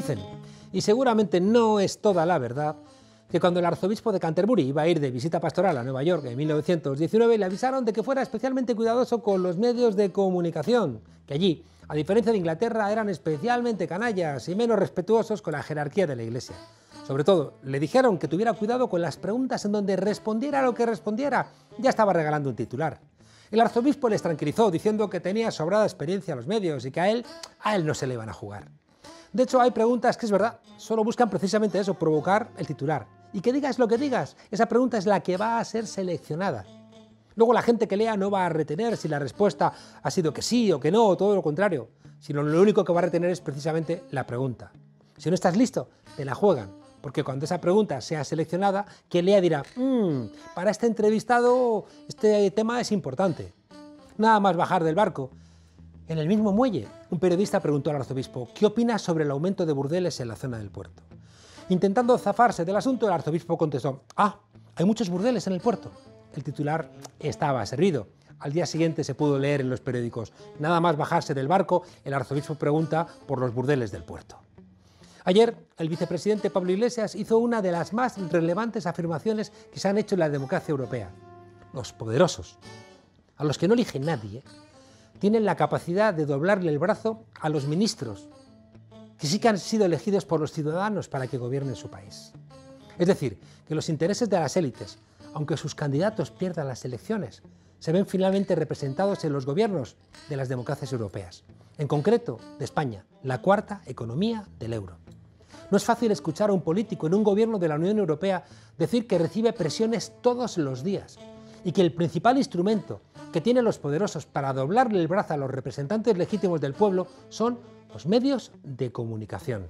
Dicen, y seguramente no es toda la verdad, que cuando el arzobispo de Canterbury iba a ir de visita pastoral a Nueva York en 1919, le avisaron de que fuera especialmente cuidadoso con los medios de comunicación, que allí, a diferencia de Inglaterra, eran especialmente canallas y menos respetuosos con la jerarquía de la Iglesia. Sobre todo, le dijeron que tuviera cuidado con las preguntas en donde respondiera lo que respondiera, ya estaba regalando un titular. El arzobispo les tranquilizó diciendo que tenía sobrada experiencia en los medios y que a él, a él no se le iban a jugar. De hecho, hay preguntas que es verdad, solo buscan precisamente eso, provocar el titular. Y que digas lo que digas, esa pregunta es la que va a ser seleccionada. Luego la gente que lea no va a retener si la respuesta ha sido que sí o que no, o todo lo contrario, sino lo único que va a retener es precisamente la pregunta. Si no estás listo, te la juegan, porque cuando esa pregunta sea seleccionada, quien lea dirá, mm, para este entrevistado este tema es importante. Nada más bajar del barco, en el mismo muelle, un periodista preguntó al arzobispo qué opina sobre el aumento de burdeles en la zona del puerto. Intentando zafarse del asunto, el arzobispo contestó, ah, hay muchos burdeles en el puerto. El titular estaba servido. Al día siguiente se pudo leer en los periódicos, nada más bajarse del barco, el arzobispo pregunta por los burdeles del puerto. Ayer, el vicepresidente Pablo Iglesias hizo una de las más relevantes afirmaciones que se han hecho en la democracia europea. Los poderosos, a los que no elige nadie, tienen la capacidad de doblarle el brazo a los ministros, que sí que han sido elegidos por los ciudadanos para que gobiernen su país. Es decir, que los intereses de las élites, aunque sus candidatos pierdan las elecciones, se ven finalmente representados en los gobiernos de las democracias europeas, en concreto de España, la cuarta economía del euro. No es fácil escuchar a un político en un gobierno de la Unión Europea decir que recibe presiones todos los días y que el principal instrumento que tienen los poderosos para doblarle el brazo a los representantes legítimos del pueblo son los medios de comunicación.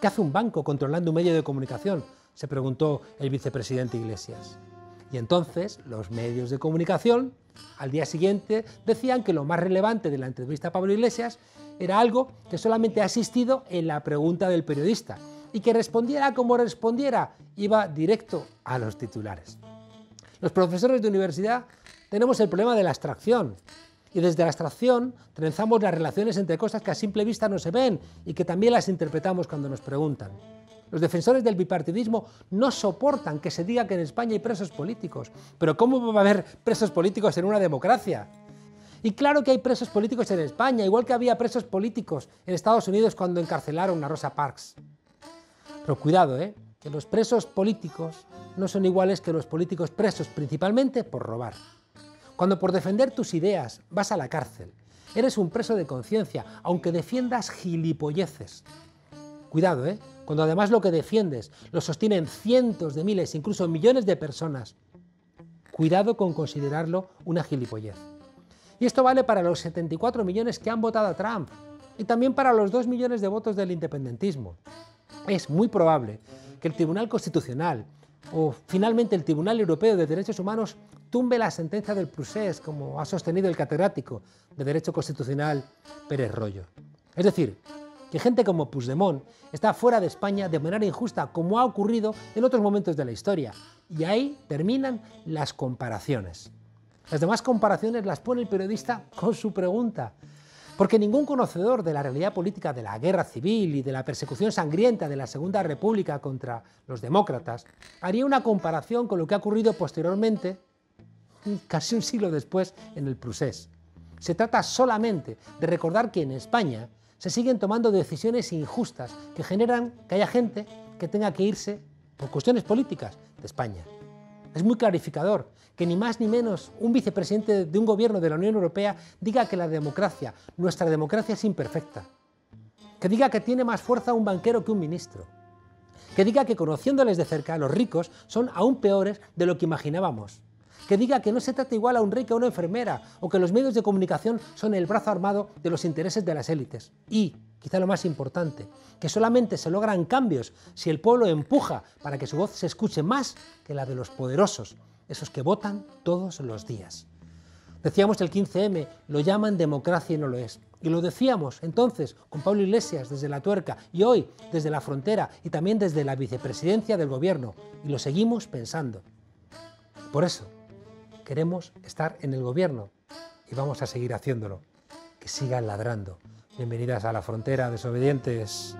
¿Qué hace un banco controlando un medio de comunicación? se preguntó el vicepresidente Iglesias. Y entonces los medios de comunicación al día siguiente decían que lo más relevante de la entrevista a Pablo Iglesias era algo que solamente ha asistido en la pregunta del periodista y que respondiera como respondiera iba directo a los titulares. Los profesores de universidad tenemos el problema de la abstracción. Y desde la abstracción trenzamos las relaciones entre cosas que a simple vista no se ven y que también las interpretamos cuando nos preguntan. Los defensores del bipartidismo no soportan que se diga que en España hay presos políticos. Pero ¿cómo va a haber presos políticos en una democracia? Y claro que hay presos políticos en España, igual que había presos políticos en Estados Unidos cuando encarcelaron a Rosa Parks. Pero cuidado, ¿eh? que los presos políticos no son iguales que los políticos presos principalmente por robar. Cuando por defender tus ideas vas a la cárcel, eres un preso de conciencia, aunque defiendas gilipolleces. Cuidado, ¿eh? Cuando además lo que defiendes lo sostienen cientos de miles, incluso millones de personas. Cuidado con considerarlo una gilipollez. Y esto vale para los 74 millones que han votado a Trump y también para los 2 millones de votos del independentismo. Es muy probable que el Tribunal Constitucional o finalmente el Tribunal Europeo de Derechos Humanos tumbe la sentencia del Prusés, como ha sostenido el catedrático de Derecho Constitucional Pérez Rollo. Es decir, que gente como Puigdemont está fuera de España de manera injusta, como ha ocurrido en otros momentos de la historia. Y ahí terminan las comparaciones. Las demás comparaciones las pone el periodista con su pregunta porque ningún conocedor de la realidad política de la guerra civil y de la persecución sangrienta de la Segunda República contra los demócratas haría una comparación con lo que ha ocurrido posteriormente, casi un siglo después, en el Prusés. Se trata solamente de recordar que en España se siguen tomando decisiones injustas que generan que haya gente que tenga que irse por cuestiones políticas de España. Es muy clarificador que ni más ni menos un vicepresidente de un gobierno de la Unión Europea diga que la democracia, nuestra democracia es imperfecta. Que diga que tiene más fuerza un banquero que un ministro. Que diga que conociéndoles de cerca, los ricos son aún peores de lo que imaginábamos. Que diga que no se trata igual a un rey que a una enfermera o que los medios de comunicación son el brazo armado de los intereses de las élites. Y quizá lo más importante, que solamente se logran cambios si el pueblo empuja para que su voz se escuche más que la de los poderosos, esos que votan todos los días. Decíamos el 15M, lo llaman democracia y no lo es. Y lo decíamos entonces con Pablo Iglesias desde la tuerca y hoy desde la frontera y también desde la vicepresidencia del gobierno. Y lo seguimos pensando. Por eso, queremos estar en el gobierno y vamos a seguir haciéndolo. Que sigan ladrando. Bienvenidas a la frontera, desobedientes.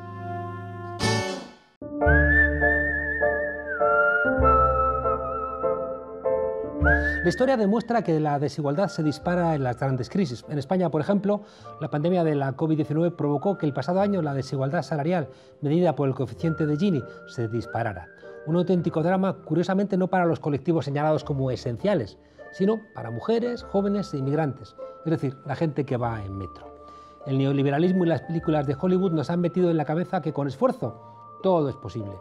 La historia demuestra que la desigualdad se dispara en las grandes crisis. En España, por ejemplo, la pandemia de la COVID-19 provocó que el pasado año la desigualdad salarial, medida por el coeficiente de Gini, se disparara. Un auténtico drama, curiosamente, no para los colectivos señalados como esenciales, sino para mujeres, jóvenes e inmigrantes, es decir, la gente que va en metro. El neoliberalismo y las películas de Hollywood nos han metido en la cabeza que con esfuerzo todo es posible.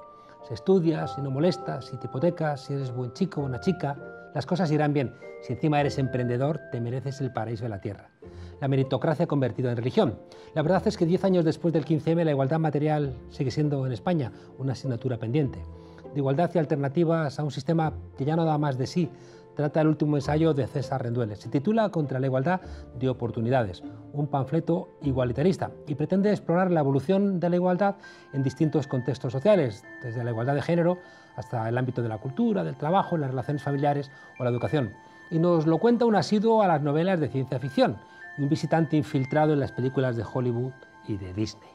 Si estudias, si no molestas, si te hipotecas, si eres buen chico, o buena chica, las cosas irán bien. Si encima eres emprendedor, te mereces el paraíso de la tierra. La meritocracia convertida en religión. La verdad es que 10 años después del 15M, la igualdad material sigue siendo en España una asignatura pendiente. De igualdad y alternativas a un sistema que ya no da más de sí, trata el último ensayo de César Rendueles. Se titula Contra la igualdad de oportunidades, un panfleto igualitarista y pretende explorar la evolución de la igualdad en distintos contextos sociales, desde la igualdad de género hasta el ámbito de la cultura, del trabajo, las relaciones familiares o la educación. Y nos lo cuenta un asiduo a las novelas de ciencia ficción un visitante infiltrado en las películas de Hollywood y de Disney.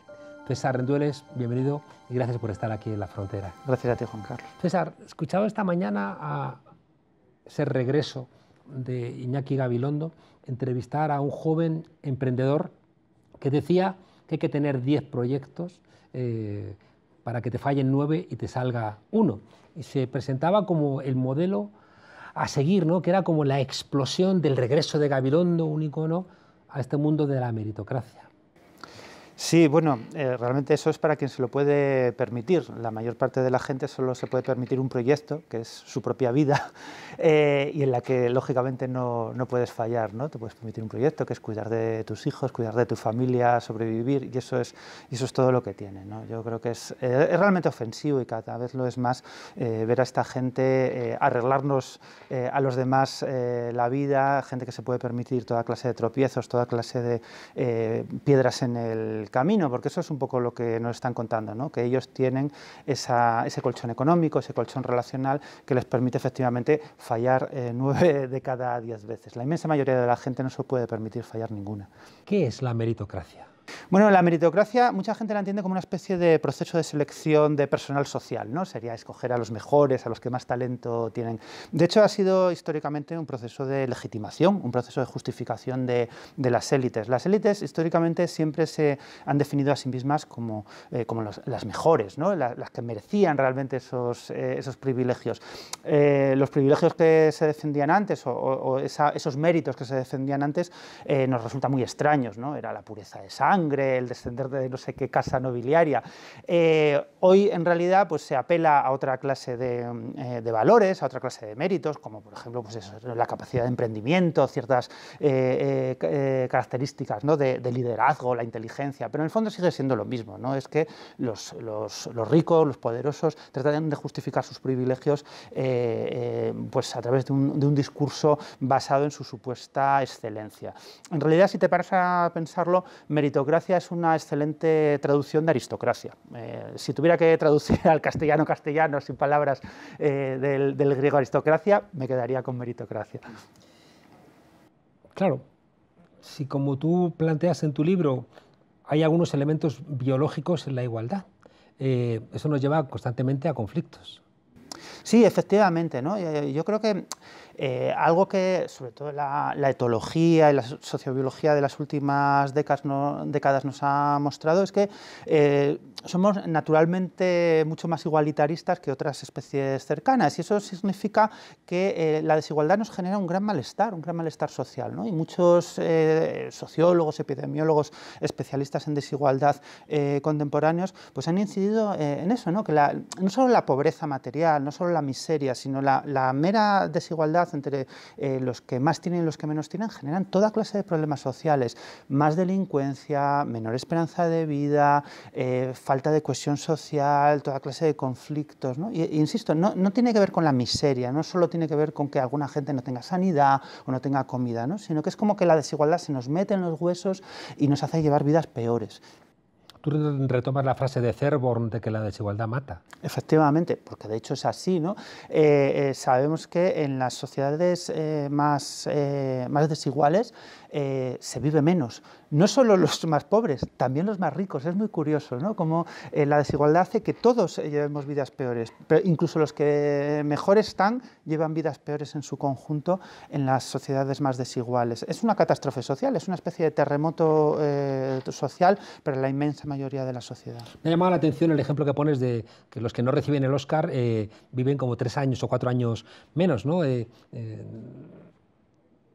César Rendueles, bienvenido y gracias por estar aquí en la frontera. Gracias a ti, Juan Carlos. César, escuchado esta mañana a, ese regreso de Iñaki Gabilondo, entrevistar a un joven emprendedor que decía que hay que tener 10 proyectos eh, para que te fallen 9 y te salga uno. Y se presentaba como el modelo a seguir, ¿no? que era como la explosión del regreso de Gabilondo, un icono, a este mundo de la meritocracia. Sí, bueno, eh, realmente eso es para quien se lo puede permitir. La mayor parte de la gente solo se puede permitir un proyecto, que es su propia vida, eh, y en la que lógicamente no, puedes fallar, ¿no? Te puedes permitir un proyecto que es cuidar de tus hijos, cuidar de tu familia, sobrevivir, y eso es, eso es todo lo que tiene, ¿no? Yo creo que es, eh, es, realmente ofensivo y cada vez lo es más ver a esta gente arreglarnos a los demás la vida, gente que se puede permitir toda clase de tropiezos, toda clase de piedras en el camino, porque eso es un poco lo que nos están contando, ¿no? que ellos tienen ese colchón económico, ese colchón relacional que les permite efectivamente fallar eh, nueve de cada diez veces. La inmensa mayoría de la gente no se puede permitir fallar ninguna. ¿Qué es la meritocracia? Bueno, la meritocracia mucha gente la entiende como una especie de proceso de selección de personal social, ¿no? Sería escoger a los mejores, a los que más talento tienen. De hecho, ha sido históricamente un proceso de legitimación, un proceso de justificación de, las élites. Las élites históricamente siempre se han definido a sí mismas como, eh, las mejores, ¿no? las que merecían realmente esos, eh, privilegios. Eh, los privilegios que se defendían antes o, esos méritos que se defendían antes nos resultan muy extraños, ¿no? Era la pureza de sangre, el descender de no sé qué casa nobiliaria. Eh, hoy en realidad pues, se apela a otra clase eh, de, valores, a otra clase de méritos, como por ejemplo pues la capacidad de emprendimiento, ciertas eh, características de, liderazgo, la inteligencia, pero en el fondo sigue siendo lo mismo, ¿no? es que los, ricos, los poderosos, tratan de justificar sus privilegios pues a través de un, discurso basado en su supuesta excelencia. En realidad, si te paras a pensarlo, mérito es una excelente traducción de aristocracia. Eh, si tuviera que traducir al castellano castellano, sin palabras, eh, del, griego aristocracia, me quedaría con meritocracia. Claro, si como tú planteas en tu libro, hay algunos elementos biológicos en la igualdad, eh, eso nos lleva constantemente a conflictos. Sí, efectivamente, ¿no? Yo creo que eh, algo que, sobre todo la, etología y la sociobiología de las últimas décadas, nos ha mostrado, es que eh, somos naturalmente mucho más igualitaristas que otras especies cercanas, y eso significa que eh, la desigualdad nos genera un gran malestar, un gran malestar social, y muchos sociólogos, epidemiólogos, especialistas en desigualdad contemporáneos, pues han incidido en eso, ¿no? que no solo la pobreza material, no solo la miseria, sino la mera desigualdad entre eh, los que más tienen y los que menos tienen, generan toda clase de problemas sociales, más delincuencia, menor esperanza de vida, eh, falta de cohesión social, toda clase de conflictos. Y, e insisto, no, tiene que ver con la miseria, no solo tiene que ver con que alguna gente no tenga sanidad o no tenga comida, sino que es como que la desigualdad se nos mete en los huesos y nos hace llevar vidas peores. Tú retomas la frase de Cerborn de que la desigualdad mata. Efectivamente, porque de hecho es así. ¿no? Eh, eh, sabemos que en las sociedades eh, más, más desiguales se vive menos no solo los más pobres, también los más ricos. Es muy curioso, ¿no? Como eh, la desigualdad hace que todos eh, llevemos vidas peores, incluso los que mejor están llevan vidas peores en su conjunto en las sociedades más desiguales. Es una catástrofe social, es una especie de terremoto eh, social para la inmensa mayoría de la sociedad. Me ha llamado la atención el ejemplo que pones de que los que no reciben el Oscar viven como tres años o cuatro años menos, ¿no?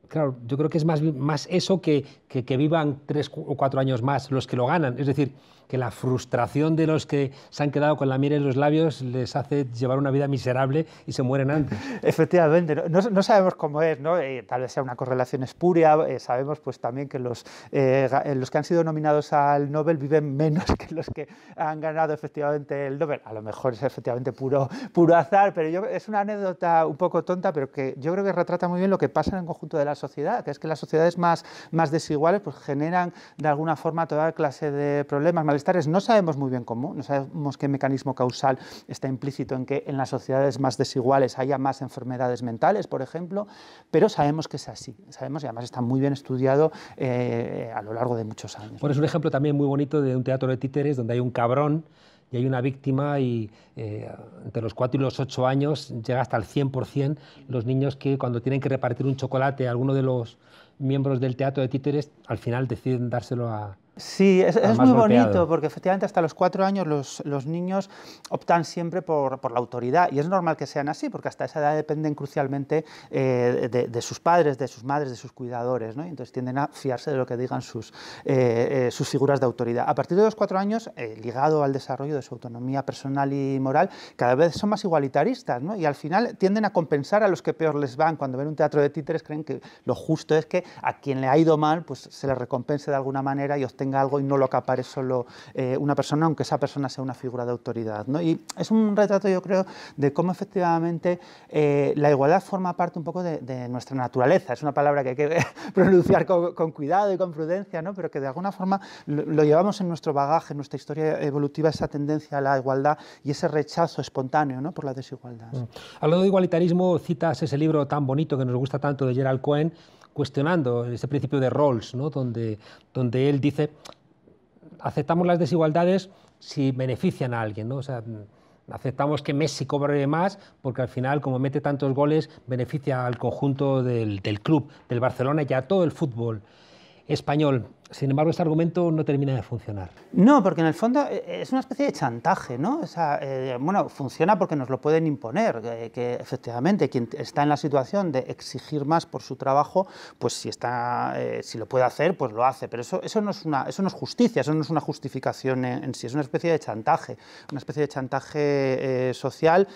claro, yo creo que es más, más eso que que, vivan tres o cuatro años más los que lo ganan. Es decir, que la frustración de los que se han quedado con la miel en los labios les hace llevar una vida miserable y se mueren antes. Efectivamente, no, sabemos cómo es, ¿no? Eh, tal vez sea una correlación espuria, eh, sabemos pues también que los, eh, los que han sido nominados al Nobel viven menos que los que han ganado efectivamente el Nobel. A lo mejor es efectivamente puro, puro azar, pero yo, es una anécdota un poco tonta, pero que yo creo que retrata muy bien lo que pasa en el conjunto de la sociedad, que es que la sociedad es más, más desigual pues generan de alguna forma toda clase de problemas, malestares. No sabemos muy bien cómo, no sabemos qué mecanismo causal está implícito en que en las sociedades más desiguales haya más enfermedades mentales, por ejemplo, pero sabemos que es así. Sabemos y además está muy bien estudiado eh, a lo largo de muchos años. Bueno, es un ejemplo también muy bonito de un teatro de títeres donde hay un cabrón y hay una víctima y eh, entre los 4 y los 8 años llega hasta el 100% los niños que cuando tienen que repartir un chocolate a alguno de los miembros del teatro de títeres al final deciden dárselo a, Sí, es, muy bonito porque efectivamente hasta los cuatro años los, los niños optan siempre por, por, la autoridad y es normal que sean así porque hasta esa edad dependen crucialmente eh, de, de, sus padres, de sus madres, de sus cuidadores, ¿no? entonces tienden a fiarse de lo que digan sus, eh, eh, sus figuras de autoridad. A partir de los cuatro años, ligado al desarrollo de su autonomía personal y moral, cada vez son más igualitaristas ¿no? y al final tienden a compensar a los que peor les van. Cuando ven un teatro de títeres creen que lo justo es que a quien le ha ido mal pues se le recompense de alguna manera y obtenga tenga algo y no lo acapare solo eh, una persona, aunque esa persona sea una figura de autoridad. ¿no? Y es un retrato, yo creo, de cómo efectivamente eh, la igualdad forma parte un poco de, nuestra naturaleza. Es una palabra que hay que pronunciar con, cuidado y con prudencia, ¿no? pero que de alguna forma lo, llevamos en nuestro bagaje, en nuestra historia evolutiva, esa tendencia a la igualdad y ese rechazo espontáneo ¿no? por la desigualdad. Mm. Hablando de igualitarismo, citas ese libro tan bonito que nos gusta tanto de Gerald Cohen, cuestionando ese principio de Rawls, ¿no? donde, donde él dice, aceptamos las desigualdades si benefician a alguien, ¿no? O sea, aceptamos que Messi cobre más porque al final, como mete tantos goles, beneficia al conjunto del, del club, del Barcelona y a todo el fútbol español. Sin embargo, este argumento no termina de funcionar. No, porque en el fondo eh, es una especie de chantaje, ¿no? Eh, bueno, funciona porque nos lo pueden imponer, eh, que, efectivamente quien está en la situación de exigir más por su trabajo, pues si, está, si lo puede hacer, pues lo hace. Pero eso, eso, no es una, eso no es justicia, eso no es una justificación en, sí, es una especie de chantaje, una especie de chantaje social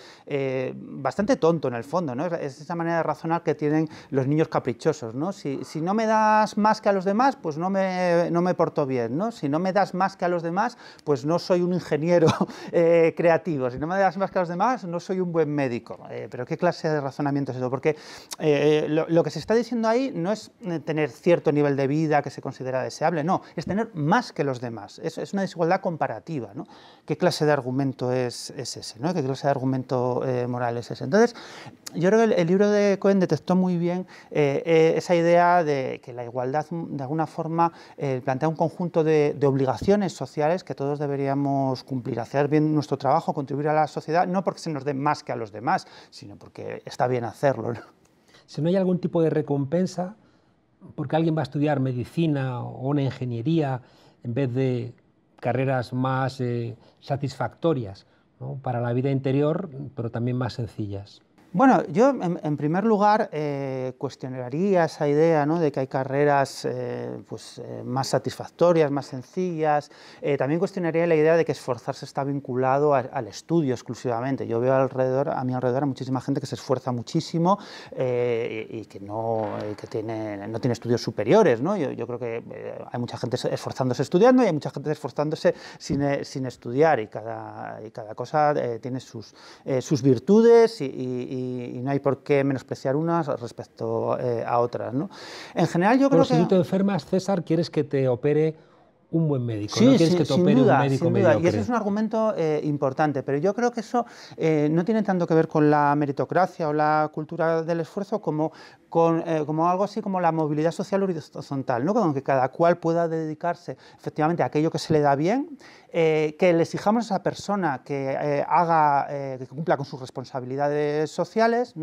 bastante tonto en el fondo, ¿no? Es, esa manera de razonar que tienen los niños caprichosos, ¿no? si no me das más que a los demás, pues no me no me porto bien, ¿no? Si no me das más que a los demás, pues no soy un ingeniero eh, creativo, si no me das más que a los demás, no soy un buen médico. Eh, pero ¿qué clase de razonamiento es eso? Porque eh, lo, que se está diciendo ahí no es tener cierto nivel de vida que se considera deseable, no, es tener más que los demás. Es, una desigualdad comparativa, ¿Qué clase de argumento es, ese? ¿no? ¿Qué clase de argumento moral es ese? Entonces, yo creo que el, el libro de Cohen detectó muy bien esa idea de que la igualdad de alguna forma eh, plantea un conjunto de, obligaciones sociales que todos deberíamos cumplir, hacer bien nuestro trabajo, contribuir a la sociedad, no porque se nos dé más que a los demás, sino porque está bien hacerlo. Si no hay algún tipo de recompensa, porque alguien va a estudiar medicina o una ingeniería en vez de carreras más eh, satisfactorias para la vida interior, pero también más sencillas. Bueno, yo en, primer lugar eh, cuestionaría esa idea ¿no? de que hay carreras eh, pues, eh, más satisfactorias, más sencillas. también cuestionaría la idea de que esforzarse está vinculado al estudio exclusivamente. Yo veo alrededor, a mi alrededor a muchísima gente que se esfuerza muchísimo y, que, no, que tiene, no tiene estudios superiores. ¿no? Yo, creo que hay mucha gente esforzándose estudiando y hay mucha gente esforzándose sin, sin estudiar y cada, y cada cosa tiene sus, sus virtudes y y, no hay por qué menospreciar unas respecto eh, a otras. En general yo creo que... Si tú te enfermas, César, quieres que te opere un buen médico. no quieres que te un médico sin duda. Y ese es un argumento eh, importante, pero yo creo que eso eh, no tiene tanto que ver con la meritocracia o la cultura del esfuerzo como, con, eh, como algo así como la movilidad social horizontal, ¿no? con que cada cual pueda dedicarse efectivamente a aquello que se le da bien, que le exijamos a esa persona que haga, que cumpla con sus responsabilidades sociales,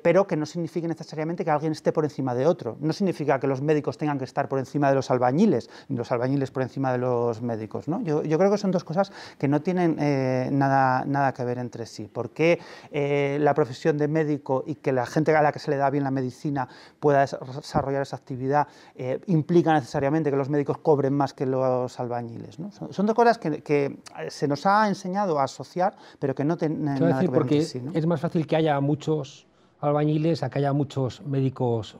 pero que no signifique necesariamente que alguien esté por encima de otro. No significa que los médicos tengan que estar por encima de los albañiles, los albañiles albañiles por encima de los médicos. ¿no? Yo, creo que son dos cosas que no tienen eh, nada, nada que ver entre sí. porque eh, la profesión de médico y que la gente a la que se le da bien la medicina pueda desarrollar esa actividad eh, implica necesariamente que los médicos cobren más que los albañiles? Son, dos cosas que, se nos ha enseñado a asociar, pero que no tienen nada que ver entre sí. Es más fácil que haya muchos albañiles a que haya muchos médicos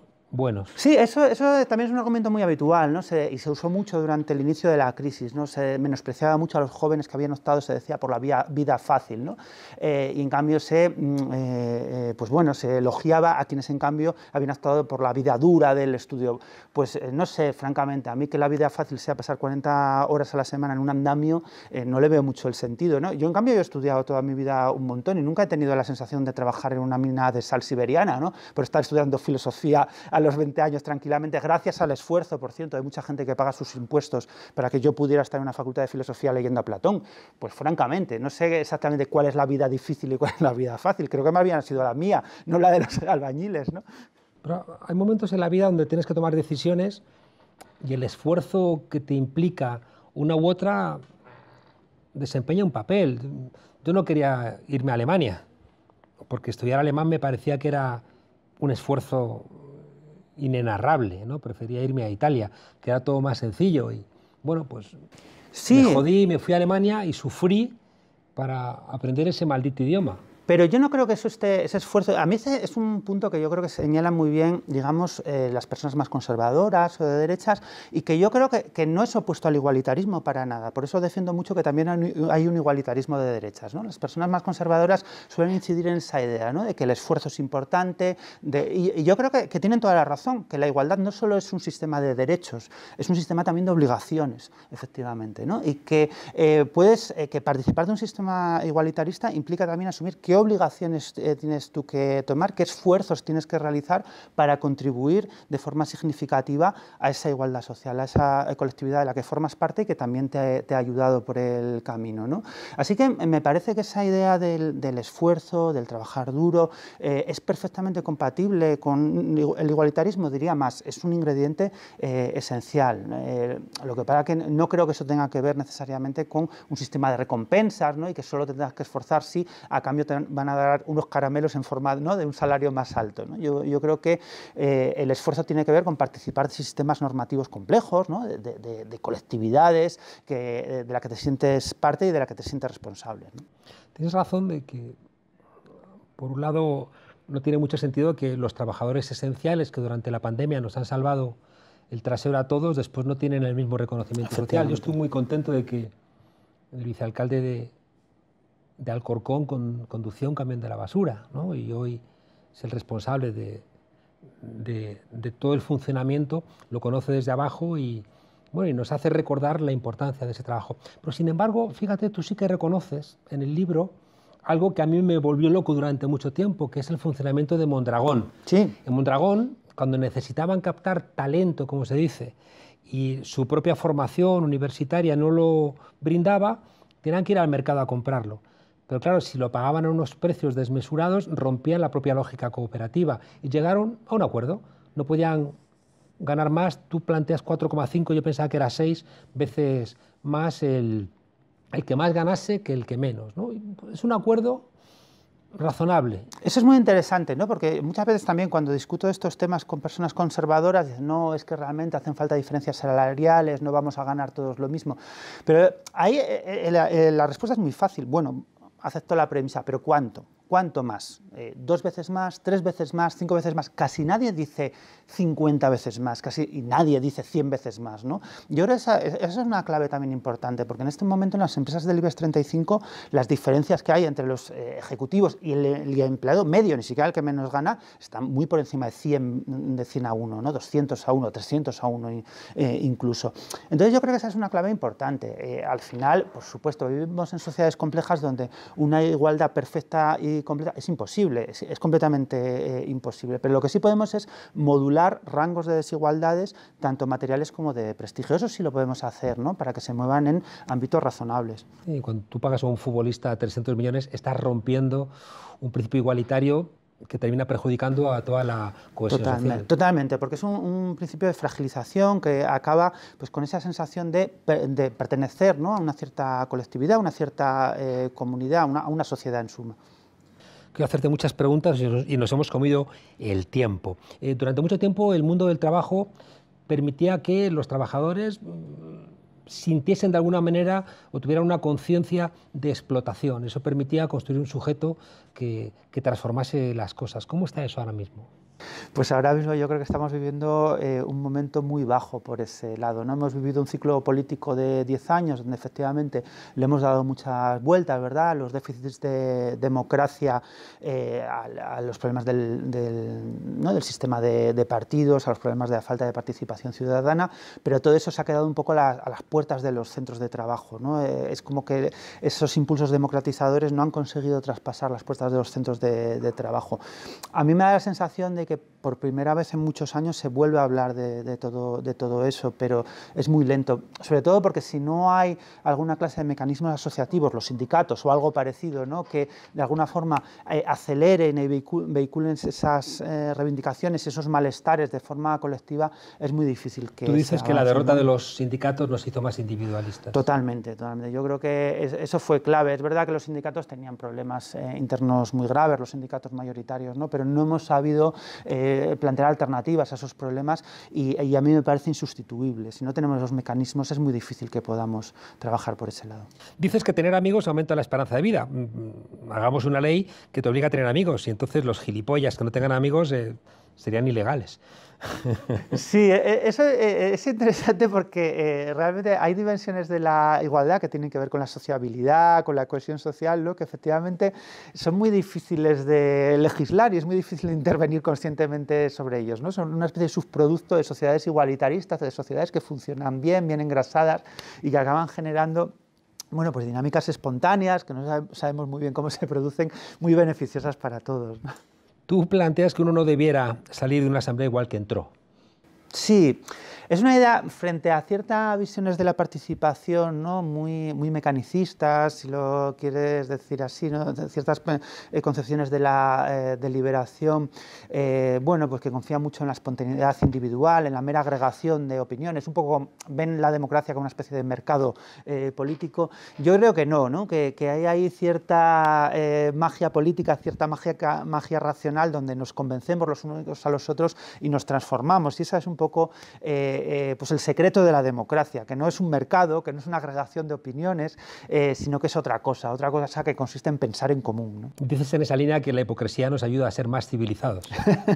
Sí, eso, eso también es un argumento muy habitual, ¿no? y se usó mucho durante el inicio de la crisis, ¿no? Se menospreciaba mucho a los jóvenes que habían optado, se decía, por la vida fácil, ¿no? Eh, y en cambio se, mm, eh, eh, pues bueno, se elogiaba a quienes en cambio habían optado por la vida dura del estudio. Pues no sé, francamente, a mí que la vida fácil sea pasar 40 horas a la semana en un andamio, no le veo mucho el sentido, ¿no? Yo en cambio he estudiado toda mi vida un montón y nunca he tenido la sensación de trabajar en una mina de sal siberiana, ¿no? Por estar estudiando filosofía los 20 años tranquilamente, gracias al esfuerzo, por cierto, hay mucha gente que paga sus impuestos para que yo pudiera estar en una facultad de filosofía leyendo a Platón. Pues francamente, no sé exactamente cuál es la vida difícil y cuál es la vida fácil. Creo que más bien ha sido la mía, no la de los albañiles, ¿no? Pero hay momentos en la vida donde tienes que tomar decisiones y el esfuerzo que te implica una u otra desempeña un papel. Yo no quería irme a Alemania, porque estudiar alemán me parecía que era un esfuerzo inenarrable, ¿no? Prefería irme a Italia, que era todo más sencillo y bueno, pues sí. me jodí, me fui a Alemania y sufrí para aprender ese maldito idioma. Pero yo no creo que eso ese esfuerzo, a mí es un punto que yo creo que señalan muy bien, digamos, eh, las personas más conservadoras o de derechas, y que yo creo que, no es opuesto al igualitarismo para nada. Por eso defiendo mucho que también hay un igualitarismo de derechas. ¿no? Las personas más conservadoras suelen incidir en esa idea, ¿no? de que el esfuerzo es importante, de, y, yo creo que, que, tienen toda la razón, que la igualdad no solo es un sistema de derechos, es un sistema también de obligaciones, efectivamente, ¿no? y que eh, puedes, eh, que participar de un sistema igualitarista implica también asumir que obligaciones eh, tienes tú que tomar, qué esfuerzos tienes que realizar para contribuir de forma significativa a esa igualdad social, a esa eh, colectividad de la que formas parte y que también te, ha ayudado por el camino. Así que me parece que esa idea del, esfuerzo, del trabajar duro, eh, es perfectamente compatible con el igualitarismo, diría más, es un ingrediente esencial. lo que para que no creo que eso tenga que ver necesariamente con un sistema de recompensas y que solo tendrás que esforzar si a cambio van a dar unos caramelos en forma de un salario más alto. Yo, creo que eh, el esfuerzo tiene que ver con participar de sistemas normativos complejos, de, colectividades eh, de la que te sientes parte y de la que te sientes responsable. Tienes razón de que, por un lado, no tiene mucho sentido que los trabajadores esenciales que durante la pandemia nos han salvado el trasero a todos, después no tienen el mismo reconocimiento social. Yo estoy muy contento de que el vicealcalde de, de Alcorcón con, conducción un camión de la basura y hoy es el responsable de, todo el funcionamiento, lo conoce desde abajo y, bueno, y nos hace recordar la importancia de ese trabajo. Pero sin embargo, fíjate, tú sí que reconoces en el libro algo que a mí me volvió loco durante mucho tiempo, que es el funcionamiento de Mondragón. Sí. En Mondragón, cuando necesitaban captar talento, como se dice, y su propia formación universitaria no lo brindaba, tenían que ir al mercado a comprarlo. Pero claro, si lo pagaban a unos precios desmesurados, rompían la propia lógica cooperativa y llegaron a un acuerdo. No podían ganar más, tú planteas 4,5, yo pensaba que era 6 veces más el, que más ganase que el que menos. Es un acuerdo razonable. Eso es muy interesante, ¿no? porque muchas veces también cuando discuto estos temas con personas conservadoras, dicen, no, es que realmente hacen falta diferencias salariales, no vamos a ganar todos lo mismo. Pero ahí eh, eh, eh, la, la respuesta es muy fácil. Bueno, acepto la premisa, pero ¿cuánto? ¿Cuánto más? Eh, ¿Dos veces más? ¿Tres veces más? ¿Cinco veces más? Casi nadie dice 50 veces más, casi y nadie dice 100 veces más. ¿no? Yo creo esa, es una clave también importante, porque en este momento en las empresas del IBEX 35 las diferencias que hay entre los eh, ejecutivos y el, empleado medio, ni siquiera el que menos gana, están muy por encima de 100, de a uno, ¿no? 200 a uno, 300 a uno eh, incluso. Entonces yo creo que esa es una clave importante. al final, por supuesto, vivimos en sociedades complejas donde una igualdad perfecta y es imposible, es, completamente eh, imposible. Pero lo que sí podemos es modular rangos de desigualdades, tanto materiales como de prestigio. Eso sí lo podemos hacer, ¿no? Para que se muevan en ámbitos razonables. Y cuando tú pagas a un futbolista 300 millones, estás rompiendo un principio igualitario que termina perjudicando a toda la cohesión social. Totalmente, porque es un, principio de fragilización que acaba pues, con esa sensación de, pertenecer ¿no? a una cierta colectividad, a una cierta eh, comunidad, a una sociedad en suma quiero hacerte muchas preguntas y nos hemos comido el tiempo. Eh, durante mucho tiempo el mundo del trabajo permitía que los trabajadores mm, sintiesen de alguna manera o tuvieran una conciencia de explotación. Eso permitía construir un sujeto que transformase las cosas. ¿Cómo está eso ahora mismo? Pues ahora mismo yo creo que estamos viviendo eh, un momento muy bajo por ese lado. ¿no? Hemos vivido un ciclo político de 10 años donde efectivamente le hemos dado muchas vueltas, ¿verdad? Los déficits de democracia, eh, a, los problemas del, ¿no? del sistema de, partidos, a los problemas de la falta de participación ciudadana, pero todo eso se ha quedado un poco a, las puertas de los centros de trabajo. Eh, es como que esos impulsos democratizadores no han conseguido traspasar las puertas de los centros de, de trabajo. A mí me da la sensación de que que por primera vez en muchos años se vuelve a hablar de, todo, de todo eso, pero es muy lento, sobre todo porque si no hay alguna clase de mecanismos asociativos, los sindicatos o algo parecido, ¿no? que de alguna forma eh, aceleren y vehiculen esas eh, reivindicaciones, esos malestares de forma colectiva, es muy difícil que... Tú dices que la derrota de los sindicatos nos hizo más individualistas. Totalmente, totalmente. Yo creo que eso fue clave. Es verdad que los sindicatos tenían problemas eh, internos muy graves, los sindicatos mayoritarios, ¿no? pero no hemos sabido eh, plantear alternativas a esos problemas y, a mí me parece insustituible. Si no tenemos los mecanismos es muy difícil que podamos trabajar por ese lado. Dices que tener amigos aumenta la esperanza de vida. Mm, mm, hagamos una ley que te obliga a tener amigos y entonces los gilipollas que no tengan amigos eh, serían ilegales. Sí, e, e, eso e, es interesante porque eh, realmente hay dimensiones de la igualdad que tienen que ver con la sociabilidad, con la cohesión social, lo que efectivamente son muy difíciles de legislar y es muy difícil intervenir conscientemente sobre ellos. ¿no? Son una especie de subproducto de sociedades igualitaristas, de sociedades que funcionan bien, bien engrasadas y que acaban generando bueno, pues dinámicas espontáneas que no sabemos muy bien cómo se producen, muy beneficiosas para todos. Tú planteas que uno no debiera salir de una asamblea igual que entró. Sí, es una idea frente a ciertas visiones de la participación muy, muy mecanicistas, si lo quieres decir así, ¿no? ciertas eh, concepciones de la eh, deliberación, eh, bueno, pues que confía mucho en la espontaneidad individual, en la mera agregación de opiniones, un poco ven la democracia como una especie de mercado político. Yo creo que no, Que, que hay ahí cierta magia política, cierta magia, magia racional donde nos convencemos los unos a los otros y nos transformamos. Y esa es un poco eh, eh, pues el secreto de la democracia, que no es un mercado, que no es una agregación de opiniones, eh, sino que es otra cosa, otra cosa que consiste en pensar en común. Dices en esa línea que la hipocresía nos ayuda a ser más civilizados.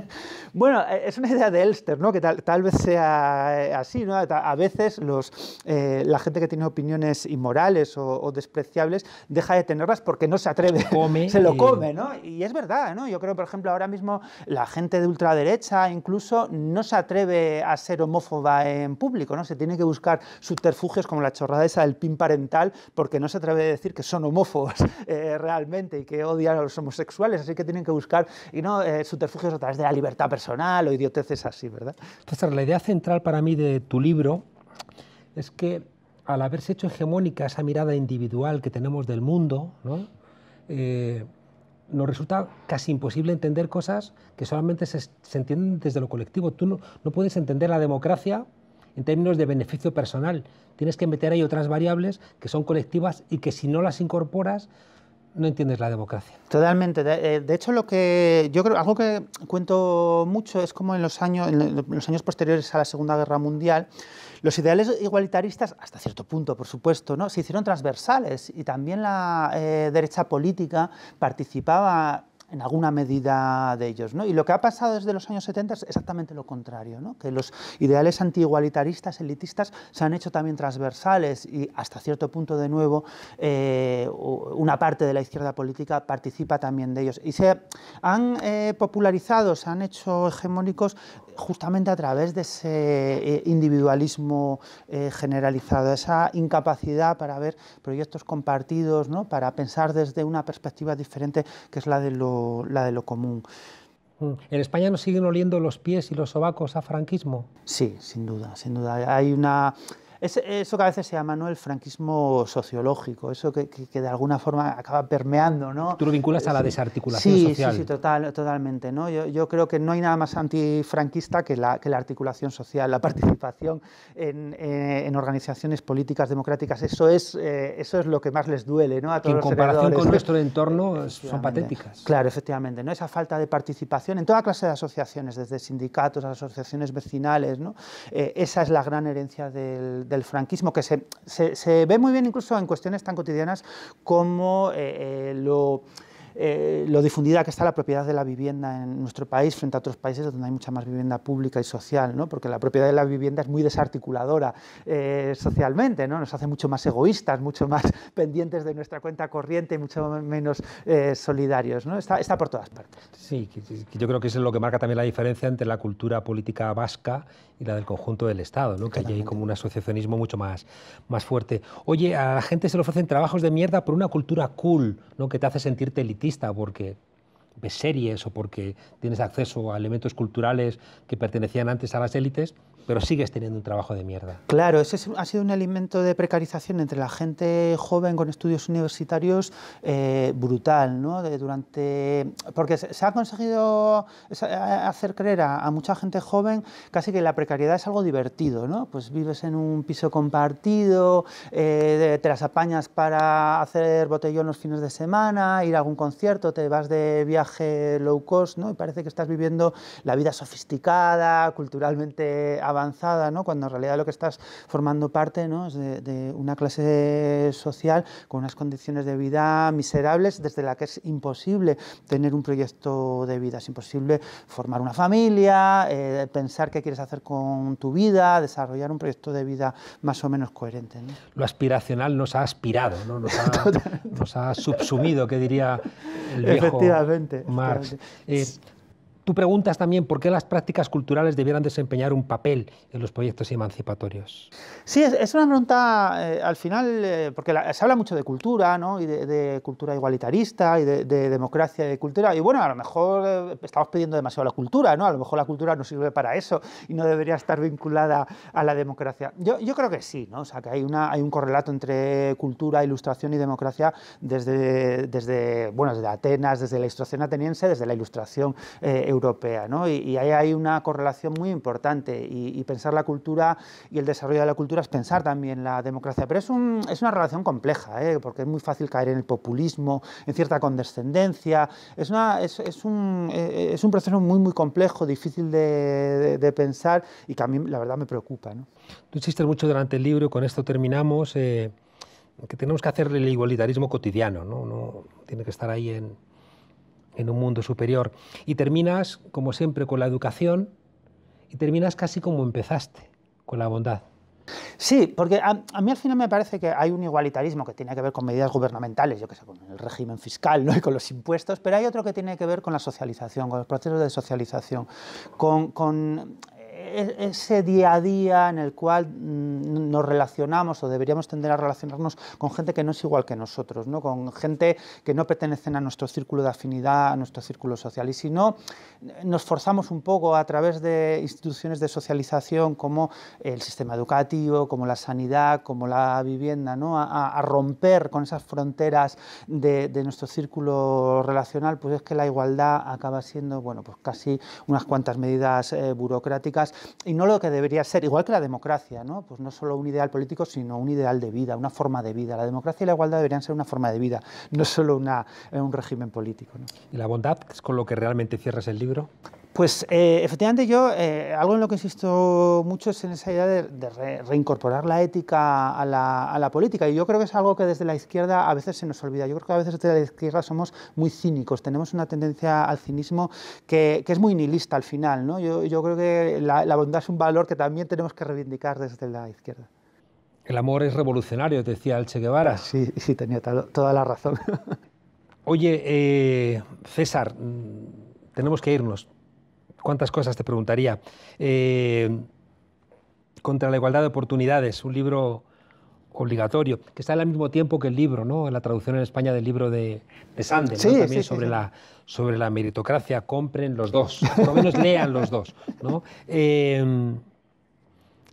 bueno, es una idea de Elster, ¿no? que tal, tal vez sea así. ¿no? A veces los, la gente que tiene opiniones inmorales o, despreciables deja de tenerlas porque no se atreve, se lo come. ¿no? Y es verdad, ¿no? yo creo, por ejemplo, ahora mismo la gente de ultraderecha incluso no se atreve a ser homófoba en público, ¿no? Se tiene que buscar subterfugios como la chorrada esa del pin parental, porque no se atreve a decir que son homófobos eh, realmente y que odian a los homosexuales, así que tienen que buscar y no eh, subterfugios a través de la libertad personal o idioteces así, ¿verdad? la idea central para mí de tu libro es que al haberse hecho hegemónica esa mirada individual que tenemos del mundo, ¿no? Eh, nos resulta casi imposible entender cosas que solamente se, entienden desde lo colectivo. Tú no, puedes entender la democracia en términos de beneficio personal. Tienes que meter ahí otras variables que son colectivas y que si no las incorporas, no entiendes la democracia. Totalmente. De, eh, hecho, lo que yo creo, algo que cuento mucho es como en los años, en los años posteriores a la Segunda Guerra Mundial, los ideales igualitaristas, hasta cierto punto, por supuesto, ¿no? se hicieron transversales y también la eh, derecha política participaba en alguna medida de ellos. Y lo que ha pasado desde los años 70 es exactamente lo contrario, que los ideales antiigualitaristas, elitistas, se han hecho también transversales y hasta cierto punto, de nuevo, eh, una parte de la izquierda política participa también de ellos. Y se han eh, popularizado, se han hecho hegemónicos justamente a través de ese eh, individualismo generalizado, esa incapacidad para ver proyectos compartidos, para pensar desde una perspectiva diferente que es la de los la de lo común. Mm. ¿En España nos siguen oliendo los pies y los sobacos a franquismo? Sí, sin duda, sin duda. Hay una eso que a veces se llama el franquismo sociológico, eso que, de alguna forma acaba permeando. ¿no? Tú lo vinculas a la desarticulación social. Sí, sí, total, totalmente. ¿no? Yo, creo que no hay nada más antifranquista que la, articulación social, la participación eh, en, organizaciones políticas democráticas. Eso es, eh, eso es lo que más les duele ¿no? a En comparación con nuestro entorno son patéticas. Claro, efectivamente. ¿no? Esa falta de participación en toda clase de asociaciones, desde sindicatos a asociaciones vecinales. Eh, esa es la gran herencia del el franquismo, que se, se, ve muy bien incluso en cuestiones tan cotidianas como eh, eh, lo eh, lo difundida que está la propiedad de la vivienda en nuestro país frente a otros países donde hay mucha más vivienda pública y social, ¿no? porque la propiedad de la vivienda es muy desarticuladora eh, socialmente, ¿no? nos hace mucho más egoístas, mucho más pendientes de nuestra cuenta corriente y mucho menos eh, solidarios. ¿no? Está, por todas partes. Sí, yo creo que es lo que marca también la diferencia entre la cultura política vasca y la del conjunto del Estado, ¿no? que hay hay como un asociacionismo mucho más, más fuerte. Oye, a la gente se le ofrecen trabajos de mierda por una cultura cool, ¿no? que te hace sentirte elitista porque ves series o porque tienes acceso a elementos culturales que pertenecían antes a las élites, pero sigues teniendo un trabajo de mierda. Claro, ese ha sido un elemento de precarización entre la gente joven con estudios universitarios eh, brutal, ¿no? durante, porque se, ha conseguido hacer creer a, mucha gente joven casi que la precariedad es algo divertido, ¿no? Pues vives en un piso compartido, eh, te las apañas para hacer botellón los fines de semana, ir a algún concierto, te vas de viaje low cost, ¿no? Y parece que estás viviendo la vida sofisticada, culturalmente avanzada, ¿no? cuando en realidad lo que estás formando parte es de, una clase social con unas condiciones de vida miserables desde la que es imposible tener un proyecto de vida, es imposible formar una familia, eh, pensar qué quieres hacer con tu vida, desarrollar un proyecto de vida más o menos coherente. Lo aspiracional nos ha aspirado, nos, ha, subsumido, que diría el viejo efectivamente, Marx. Eh, Tú preguntas también por qué las prácticas culturales debieran desempeñar un papel en los proyectos emancipatorios. Sí, es, una pregunta eh, al final, eh, porque se habla mucho de cultura, ¿no? y de, cultura igualitarista, y de, democracia y de cultura, y bueno, a lo mejor eh, estamos pidiendo demasiado la cultura, ¿no? a lo mejor la cultura no sirve para eso y no debería estar vinculada a la democracia. Yo, creo que sí, ¿no? o sea, que hay, una, un correlato entre cultura, ilustración y democracia desde, desde, bueno, desde Atenas, desde la ilustración ateniense, desde la ilustración europea europea. ¿no? Y, ahí hay una correlación muy importante. Y, pensar la cultura y el desarrollo de la cultura es pensar también la democracia. Pero es, es una relación compleja, ¿eh? porque es muy fácil caer en el populismo, en cierta condescendencia. Es, una, es, e, e, un, proceso muy, muy complejo, difícil de, pensar y que a mí la verdad me preocupa. Tú insistes mucho durante el libro, con esto terminamos. Eh, que tenemos que hacer el igualitarismo cotidiano, ¿no? tiene que estar ahí en, en un mundo superior. Y terminas, como siempre, con la educación y terminas casi como empezaste, con la bondad. Sí, porque a, mí al final me parece que hay un igualitarismo que tiene que ver con medidas gubernamentales, yo que sé, con el régimen fiscal ¿no? y con los impuestos, pero hay otro que tiene que ver con la socialización, con los procesos de socialización, con e-, ese día a día en el cual mm, nos relacionamos o deberíamos tender a relacionarnos con gente que no es igual que nosotros, ¿no? con gente que no pertenecen a nuestro círculo de afinidad, a nuestro círculo social. Y si no, nos forzamos un poco a través de instituciones de socialización como el sistema educativo, como la sanidad, como la vivienda, ¿no? a, romper con esas fronteras de, nuestro círculo relacional, pues es que la igualdad acaba siendo bueno, pues casi unas cuantas medidas eh, burocráticas y no lo que debería ser, igual que la democracia, ¿no? Pues no solo un ideal político, sino un ideal de vida, una forma de vida. La democracia y la igualdad deberían ser una forma de vida, no solo eh, un régimen político. ¿Y la bondad, es con lo que realmente cierras el libro? Pues eh, efectivamente yo, eh, algo en lo que insisto mucho es en esa idea de, reincorporar la ética a la, política y yo creo que es algo que desde la izquierda a veces se nos olvida. Yo creo que a veces desde la izquierda somos muy cínicos, tenemos una tendencia al cinismo que, es muy nihilista al final. ¿no? Yo, creo que la, bondad es un valor que también tenemos que reivindicar desde la izquierda. El amor es revolucionario, decía el Che Guevara. Ah, sí, sí, tenía toda la razón. Oye, eh, César, mm, tenemos que irnos cuántas cosas te preguntaría. Eh, contra la igualdad de oportunidades, un libro obligatorio, que está al mismo tiempo que el libro, ¿no? la traducción en España del libro de, de también sobre, La, sobre la meritocracia, compren los dos, por lo menos lean los dos. Em,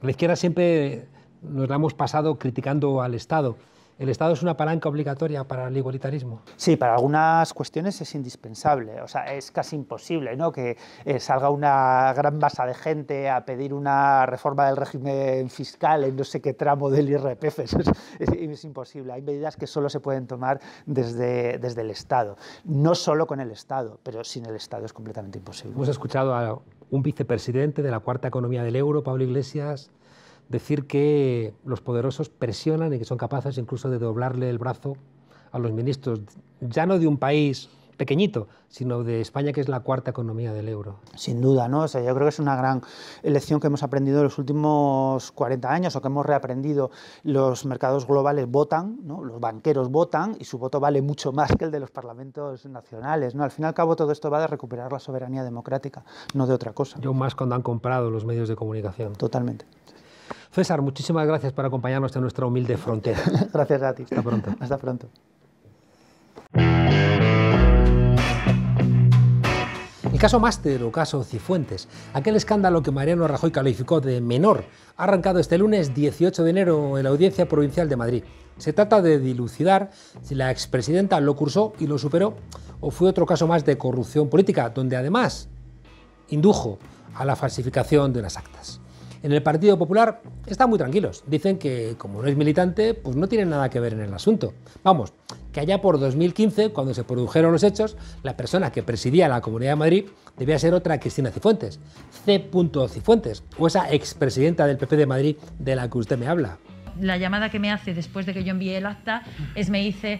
la izquierda siempre nos la hemos pasado criticando al Estado. ¿El Estado es una palanca obligatoria para el igualitarismo? Sí, para algunas cuestiones es indispensable, o sea, es casi imposible ¿no? que eh, salga una gran masa de gente a pedir una reforma del régimen fiscal en no sé qué tramo del IRPF, es, imposible. Hay medidas que solo se pueden tomar desde, desde el Estado, no solo con el Estado, pero sin el Estado es completamente imposible. Hemos escuchado a un vicepresidente de la cuarta economía del euro, Pablo Iglesias, decir que los poderosos presionan y que son capaces incluso de doblarle el brazo a los ministros, ya no de un país pequeñito, sino de España, que es la cuarta economía del euro. Sin duda, ¿no? sea, yo creo que es una gran lección que hemos aprendido en los últimos 40 años o que hemos reaprendido. Los mercados globales votan, ¿no? los banqueros votan y su voto vale mucho más que el de los parlamentos nacionales. ¿no? Al fin y al cabo, todo esto va de recuperar la soberanía democrática, no de otra cosa. Yo más cuando han comprado los medios de comunicación. Totalmente. César, muchísimas gracias por acompañarnos en nuestra humilde frontera. gracias a ti. Hasta pronto. Hasta pronto. El caso Máster o caso Cifuentes, aquel escándalo que Mariano Rajoy calificó de menor, ha arrancado este lunes 18 de enero en la Audiencia Provincial de Madrid. Se trata de dilucidar si la expresidenta lo cursó y lo superó o fue otro caso más de corrupción política, donde además indujo a la falsificación de las actas. En el Partido Popular están muy tranquilos. Dicen que como no es militante, pues no tiene nada que ver en el asunto. Vamos, que allá por 2015, cuando se produjeron los hechos, la persona que presidía la Comunidad de Madrid debía ser otra Cristina Cifuentes, C. Cifuentes, o esa expresidenta del PP de Madrid de la que usted me habla. La llamada que me hace después de que yo envié el acta es me dice,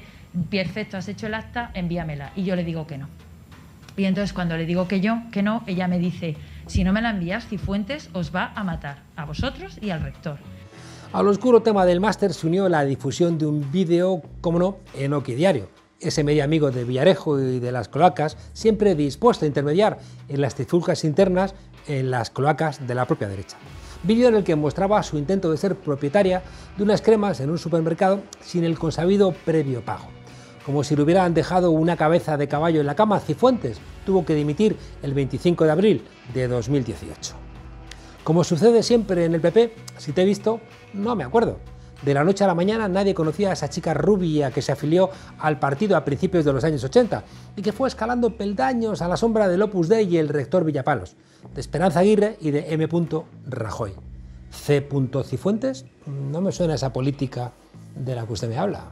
perfecto, has hecho el acta, envíamela. Y yo le digo que no. Y entonces cuando le digo que yo, que no, ella me dice, si no me la envías, Cifuentes os va a matar, a vosotros y al rector. Al oscuro tema del máster se unió la difusión de un vídeo, como no, en Oki Diario. Ese medio amigo de Villarejo y de las cloacas, siempre dispuesto a intermediar en las tizulcas internas en las cloacas de la propia derecha. Vídeo en el que mostraba su intento de ser propietaria de unas cremas en un supermercado sin el consabido previo pago. Como si le hubieran dejado una cabeza de caballo en la cama, Cifuentes tuvo que dimitir el 25 de abril de 2018. Como sucede siempre en el PP, si te he visto, no me acuerdo. De la noche a la mañana nadie conocía a esa chica rubia que se afilió al partido a principios de los años 80 y que fue escalando peldaños a la sombra del Opus Dei y el rector Villapalos, de Esperanza Aguirre y de M. Rajoy. C. Cifuentes, no me suena esa política de la que usted me habla.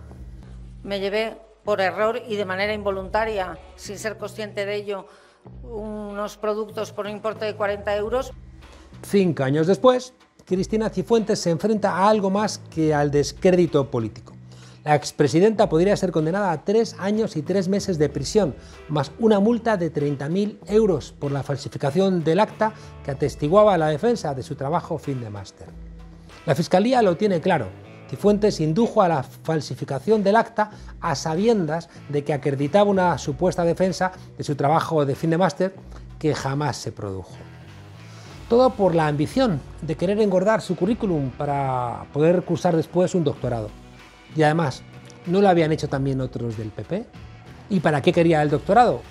Me llevé por error y de manera involuntaria, sin ser consciente de ello, unos productos por un importe de 40 euros. Cinco años después, Cristina Cifuentes se enfrenta a algo más que al descrédito político. La expresidenta podría ser condenada a tres años y tres meses de prisión, más una multa de 30.000 euros por la falsificación del acta que atestiguaba la defensa de su trabajo fin de máster. La Fiscalía lo tiene claro, Cifuentes indujo a la falsificación del acta a sabiendas de que acreditaba una supuesta defensa de su trabajo de fin de máster que jamás se produjo. Todo por la ambición de querer engordar su currículum para poder cursar después un doctorado. Y además, ¿no lo habían hecho también otros del PP? ¿Y para qué quería el doctorado?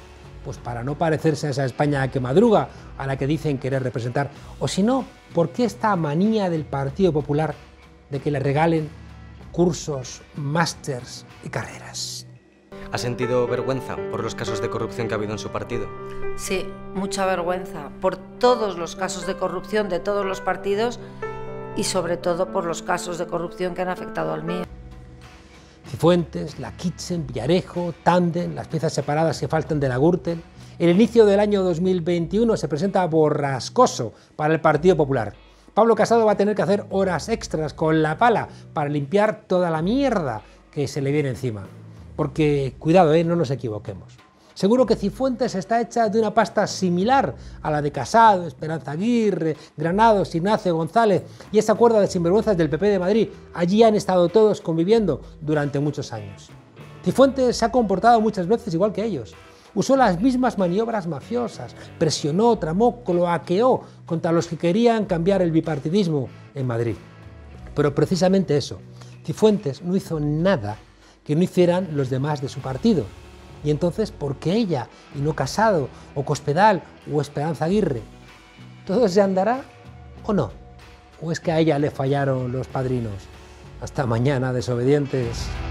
Pues para no parecerse a esa España que madruga, a la que dicen querer representar. O si no, ¿por qué esta manía del Partido Popular de que le regalen cursos, másters y carreras. ¿Ha sentido vergüenza por los casos de corrupción que ha habido en su partido? Sí, mucha vergüenza por todos los casos de corrupción de todos los partidos y sobre todo por los casos de corrupción que han afectado al mío. Cifuentes, La Kitchen, Villarejo, Tanden, las piezas separadas que faltan de la Gürtel. El inicio del año 2021 se presenta borrascoso para el Partido Popular. Pablo Casado va a tener que hacer horas extras con la pala para limpiar toda la mierda que se le viene encima. Porque cuidado, ¿eh? no nos equivoquemos. Seguro que Cifuentes está hecha de una pasta similar a la de Casado, Esperanza Aguirre, Granados, Ignacio González y esa cuerda de sinvergüenzas del PP de Madrid. Allí han estado todos conviviendo durante muchos años. Cifuentes se ha comportado muchas veces igual que ellos usó las mismas maniobras mafiosas, presionó, tramó, cloaqueó contra los que querían cambiar el bipartidismo en Madrid. Pero precisamente eso, Cifuentes no hizo nada que no hicieran los demás de su partido. Y entonces, ¿por qué ella y no Casado o Cospedal o Esperanza Aguirre? ¿Todo se andará o no? ¿O es que a ella le fallaron los padrinos? Hasta mañana, desobedientes.